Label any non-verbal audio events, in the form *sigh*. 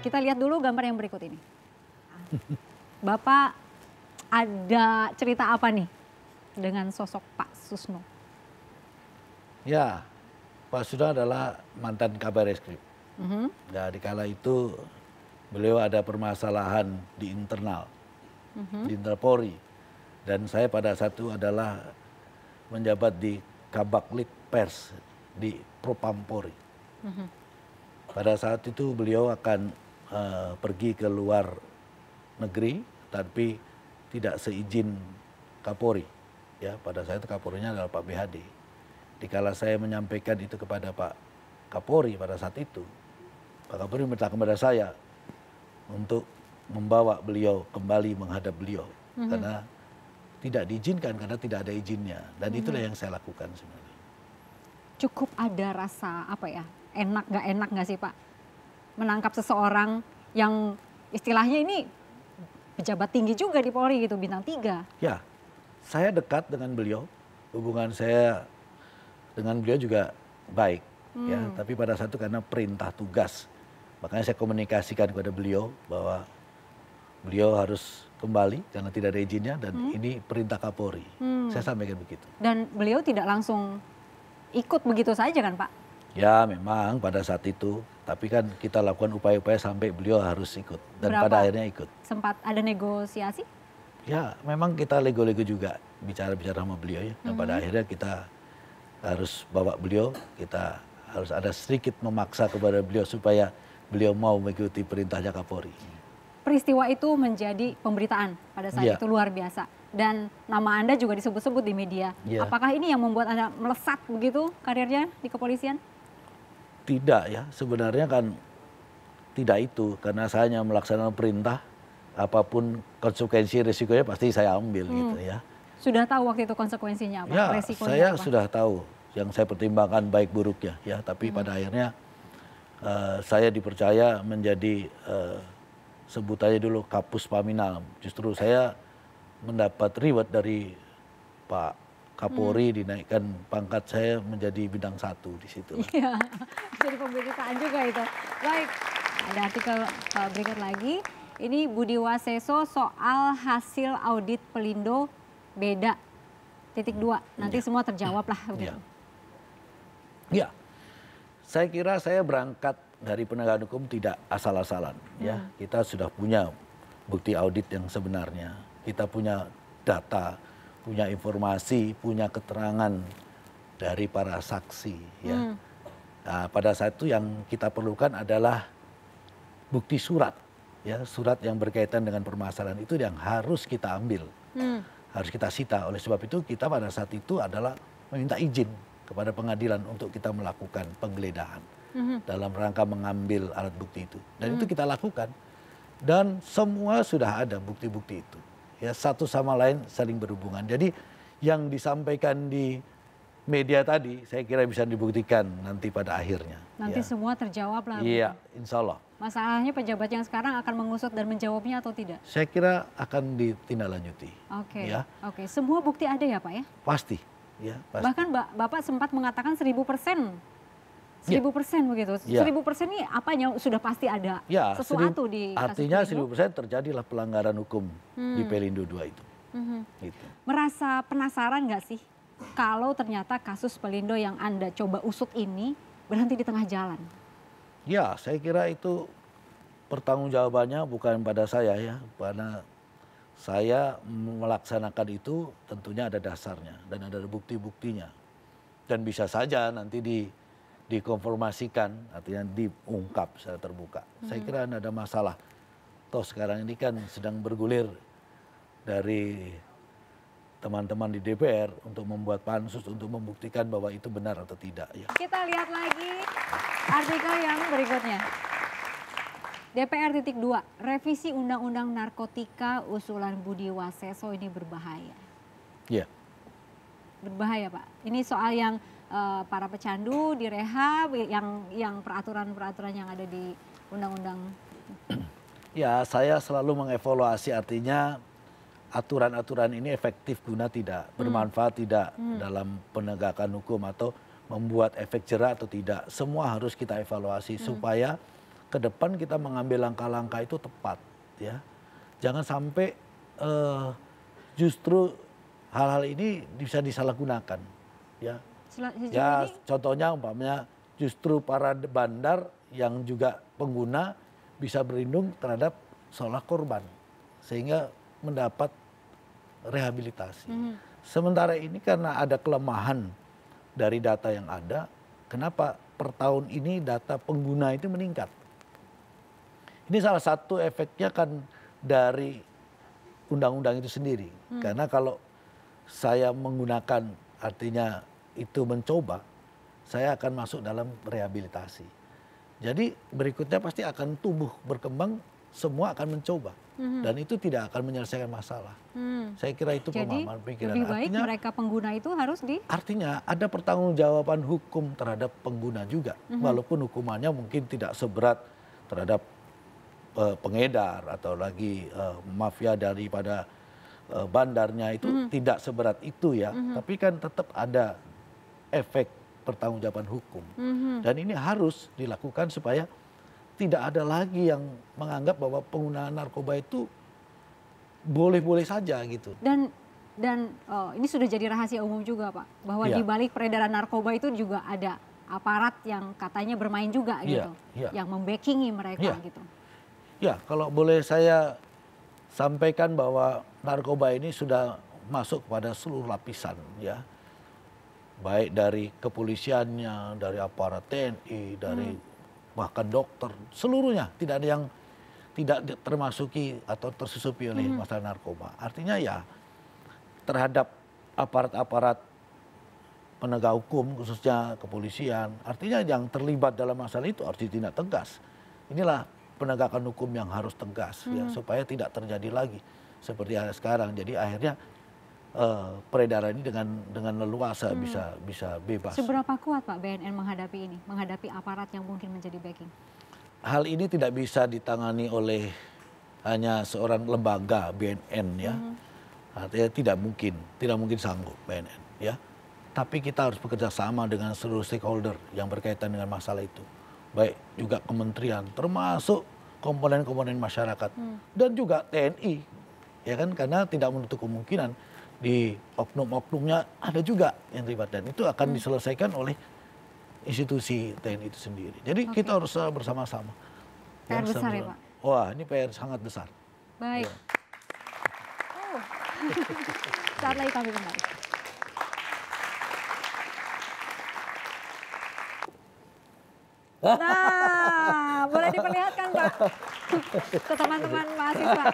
Kita lihat dulu gambar yang berikut ini. *laughs* Bapak ada cerita apa nih dengan sosok Pak Susno? Ya, Pak Susno adalah mantan kabar reskrip. Mm -hmm. Dari kala itu beliau ada permasalahan di internal, mm -hmm. di internal Polri. Dan saya pada satu adalah menjabat di Kabaklit Pers di Propampori. Mm -hmm. Pada saat itu beliau akan uh, pergi ke luar negeri tapi tidak seizin Kapolri. Ya, pada saat itu Kapolrinya adalah Pak BHD. Dikala saya menyampaikan itu kepada Pak Kapolri pada saat itu, Pak Kapolri minta kepada saya untuk membawa beliau kembali menghadap beliau mm-hmm. karena tidak diizinkan karena tidak ada izinnya dan mm-hmm. itulah yang saya lakukan sebenarnya. Cukup ada rasa apa ya enak gak enak nggak sih Pak menangkap seseorang yang istilahnya ini pejabat tinggi juga di Polri gitu, bintang tiga. Ya, saya dekat dengan beliau, hubungan saya dengan beliau juga baik. Ya. Hmm. ya Tapi pada satu karena perintah tugas. Makanya saya komunikasikan kepada beliau bahwa beliau harus kembali karena tidak ada izinnya dan hmm. ini perintah Kapolri. Hmm. Saya sampaikan begitu. Dan beliau tidak langsung ikut begitu saja kan Pak? Ya memang pada saat itu, tapi kan kita lakukan upaya-upaya sampai beliau harus ikut dan Berapa pada akhirnya ikut. Sempat ada negosiasi? Ya, memang kita lego-lego juga bicara-bicara sama beliau ya. Dan mm -hmm. pada akhirnya kita harus bawa beliau, kita harus ada sedikit memaksa kepada beliau supaya beliau mau mengikuti perintahnya Kapolri. Peristiwa itu menjadi pemberitaan pada saat ya. itu luar biasa dan nama Anda juga disebut-sebut di media. Ya. Apakah ini yang membuat Anda melesat begitu karirnya di kepolisian? Tidak ya, sebenarnya kan tidak itu karena saya hanya melaksanakan perintah apapun konsekuensi risikonya pasti saya ambil hmm. gitu ya. Sudah tahu waktu itu konsekuensinya apa? Ya, risikonya saya apa? sudah tahu yang saya pertimbangkan baik buruknya ya, tapi hmm. pada akhirnya uh, saya dipercaya menjadi uh, aja dulu kapus paminal. Justru saya mendapat reward dari Pak Kapolri hmm. dinaikkan pangkat saya menjadi bidang satu di situ. Iya, *laughs* jadi pemberitaan juga itu. Baik, ada artikel eh, berikut lagi. Ini Budi Waseso soal hasil audit Pelindo beda titik dua. Nanti ya. semua terjawab lah. Gitu. Iya, ya, saya kira saya berangkat dari penegakan hukum tidak asal-asalan. Ya. Hmm. Ya, kita sudah punya bukti audit yang sebenarnya. Kita punya data punya informasi, punya keterangan dari para saksi. Ya. Hmm. Nah, pada saat itu yang kita perlukan adalah bukti surat, ya surat yang berkaitan dengan permasalahan itu yang harus kita ambil, hmm. harus kita sita. Oleh sebab itu kita pada saat itu adalah meminta izin kepada pengadilan untuk kita melakukan penggeledahan hmm. dalam rangka mengambil alat bukti itu. Dan hmm. itu kita lakukan dan semua sudah ada bukti-bukti itu ya satu sama lain saling berhubungan. Jadi yang disampaikan di media tadi saya kira bisa dibuktikan nanti pada akhirnya. Nanti ya. semua terjawab lah. Iya, insya Allah. Masalahnya pejabat yang sekarang akan mengusut dan menjawabnya atau tidak? Saya kira akan ditindaklanjuti. Oke. Okay. Ya. Oke, okay. semua bukti ada ya Pak ya? Pasti. Ya, pasti. Bahkan Bapak sempat mengatakan seribu persen Ya. Seribu persen begitu. Ya. Seribu persen ini yang sudah pasti ada ya, sesuatu di Artinya seribu persen terjadilah pelanggaran hukum hmm. di Pelindo 2 itu. hmm Gitu. Merasa penasaran nggak sih kalau ternyata kasus Pelindo yang Anda coba usut ini berhenti di tengah jalan? Ya, saya kira itu pertanggungjawabannya bukan pada saya ya, karena saya melaksanakan itu tentunya ada dasarnya dan ada bukti-buktinya. Dan bisa saja nanti di dikonformasikan, artinya diungkap secara terbuka. Hmm. Saya kira ada masalah. Toh sekarang ini kan sedang bergulir dari teman-teman di DPR untuk membuat pansus untuk membuktikan bahwa itu benar atau tidak. Ya. Kita lihat lagi artikel yang berikutnya. DPR titik 2, revisi Undang-Undang Narkotika usulan Budi Waseso ini berbahaya. Iya. Berbahaya Pak. Ini soal yang Eh, para pecandu direhab, yang yang peraturan-peraturan yang ada di undang-undang? Ya, saya selalu mengevaluasi artinya aturan-aturan ini efektif guna tidak, hmm. bermanfaat hmm. tidak hmm. dalam penegakan hukum atau membuat efek jerah atau tidak. Semua harus kita evaluasi hmm. supaya ke depan kita mengambil langkah-langkah itu tepat ya. Jangan sampai uh, justru hal-hal ini bisa disalahgunakan ya ya ini? contohnya umpamanya justru para bandar yang juga pengguna bisa berlindung terhadap seolah korban sehingga mendapat rehabilitasi. Mm. Sementara ini karena ada kelemahan dari data yang ada, kenapa per tahun ini data pengguna itu meningkat? Ini salah satu efeknya kan dari undang-undang itu sendiri. Mm. Karena kalau saya menggunakan artinya itu mencoba, saya akan masuk dalam rehabilitasi. Jadi berikutnya pasti akan tumbuh berkembang semua akan mencoba mhm. dan itu tidak akan menyelesaikan masalah. Mm. Saya kira itu Jadi, pemahaman pikiran. Lebih baik artinya, mereka pengguna itu harus di. Artinya ada pertanggungjawaban hukum terhadap pengguna juga, hmm walaupun hukumannya mungkin tidak seberat terhadap uh, pengedar atau lagi uh, mafia daripada eh, bandarnya itu hmm tidak seberat itu ya, hmm tapi kan tetap ada efek pertanggungjawaban hukum. Mm-hmm. Dan ini harus dilakukan supaya tidak ada lagi yang menganggap bahwa penggunaan narkoba itu boleh-boleh saja gitu. Dan dan oh, ini sudah jadi rahasia umum juga Pak, bahwa ya. di balik peredaran narkoba itu juga ada aparat yang katanya bermain juga iya, gitu, ya. yang membackingi mereka ya. gitu. Ya, kalau boleh saya sampaikan bahwa narkoba ini sudah masuk pada seluruh lapisan ya baik dari kepolisiannya, dari aparat TNI, dari hmm. bahkan dokter, seluruhnya tidak ada yang tidak termasuki atau tersusupi oleh hmm. masalah narkoba. Artinya ya terhadap aparat-aparat penegak hukum khususnya kepolisian, artinya yang terlibat dalam masalah itu harus ditindak tegas. Inilah penegakan hukum yang harus tegas ya, hmm. ya supaya tidak terjadi lagi seperti yang sekarang. Jadi akhirnya uh, peredaran ini dengan dengan leluasa hmm. bisa bisa bebas. Seberapa kuat Pak BNN menghadapi ini, menghadapi aparat yang mungkin menjadi backing? Hal ini tidak bisa ditangani oleh hanya seorang lembaga BNN ya. Hmm. Artinya tidak mungkin, tidak mungkin sanggup BNN ya. Tapi kita harus bekerja sama dengan seluruh stakeholder yang berkaitan dengan masalah itu. Baik juga kementerian termasuk komponen-komponen masyarakat hmm. dan juga TNI ya kan karena tidak menutup kemungkinan di oknum-oknumnya ada juga yang terlibat dan itu akan hmm. diselesaikan oleh institusi TNI itu sendiri. Jadi okay. kita harus eh, bersama-sama. PR besar sama ya Pak? Wah ini PR sangat besar. Baik. Ya. Oh. *laughs* Saat lagi kami kembali. Nah, boleh diperlihatkan Pak ke teman-teman mahasiswa.